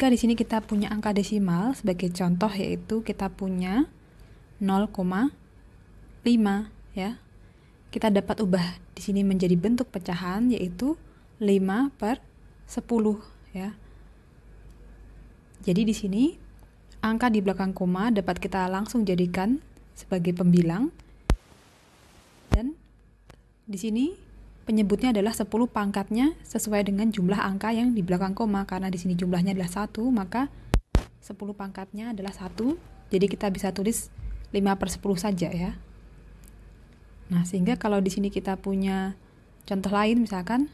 jika di sini kita punya angka desimal sebagai contoh yaitu kita punya 0,5 ya. Kita dapat ubah di sini menjadi bentuk pecahan yaitu 5 per 10 ya. Jadi di sini angka di belakang koma dapat kita langsung jadikan sebagai pembilang dan di sini penyebutnya adalah 10 pangkatnya sesuai dengan jumlah angka yang di belakang koma karena di sini jumlahnya adalah satu maka 10 pangkatnya adalah satu jadi kita bisa tulis 5 per 10 saja ya nah sehingga kalau di sini kita punya contoh lain misalkan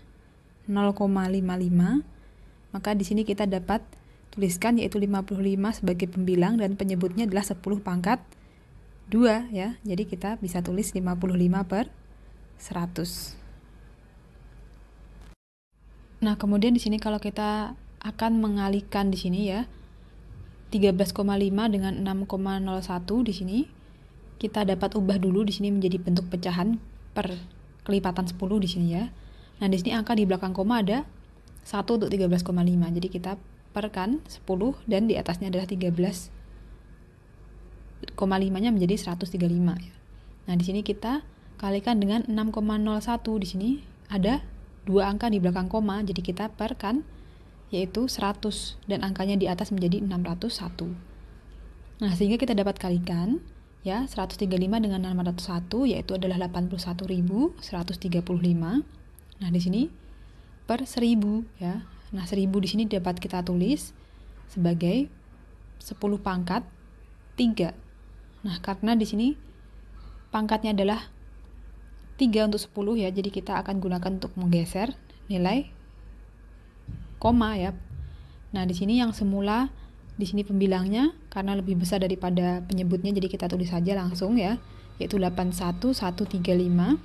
0,55 maka di sini kita dapat tuliskan yaitu 55 sebagai pembilang dan penyebutnya adalah 10 pangkat 2 ya. Jadi kita bisa tulis 55 per 100. Nah, kemudian di sini kalau kita akan mengalihkan di sini ya 13,5 dengan 6,01 di sini kita dapat ubah dulu di sini menjadi bentuk pecahan per kelipatan 10 di sini ya. Nah, di sini angka di belakang koma ada 1 untuk 13,5. Jadi kita perkan 10 dan di atasnya adalah 13 0,5-nya menjadi 135 ya. Nah, di sini kita kalikan dengan 6,01 di sini ada dua angka di belakang koma, jadi kita per kan, yaitu 100, dan angkanya di atas menjadi 601. Nah, sehingga kita dapat kalikan, ya, 135 dengan 601, yaitu adalah 81.135. Nah, di sini per 1000, ya. Nah, 1000 di sini dapat kita tulis sebagai 10 pangkat 3. Nah, karena di sini pangkatnya adalah 3 untuk 10 ya, jadi kita akan gunakan untuk menggeser nilai koma ya. Nah, di sini yang semula di sini pembilangnya karena lebih besar daripada penyebutnya jadi kita tulis saja langsung ya, yaitu 81135.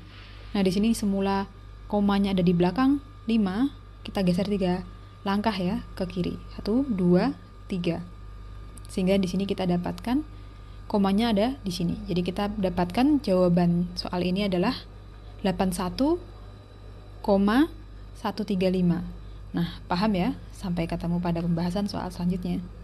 Nah, di sini semula komanya ada di belakang 5, kita geser 3 langkah ya ke kiri. 1 2 3. Sehingga di sini kita dapatkan komanya ada di sini. Jadi kita dapatkan jawaban soal ini adalah 81,135. Nah, paham ya? Sampai ketemu pada pembahasan soal selanjutnya.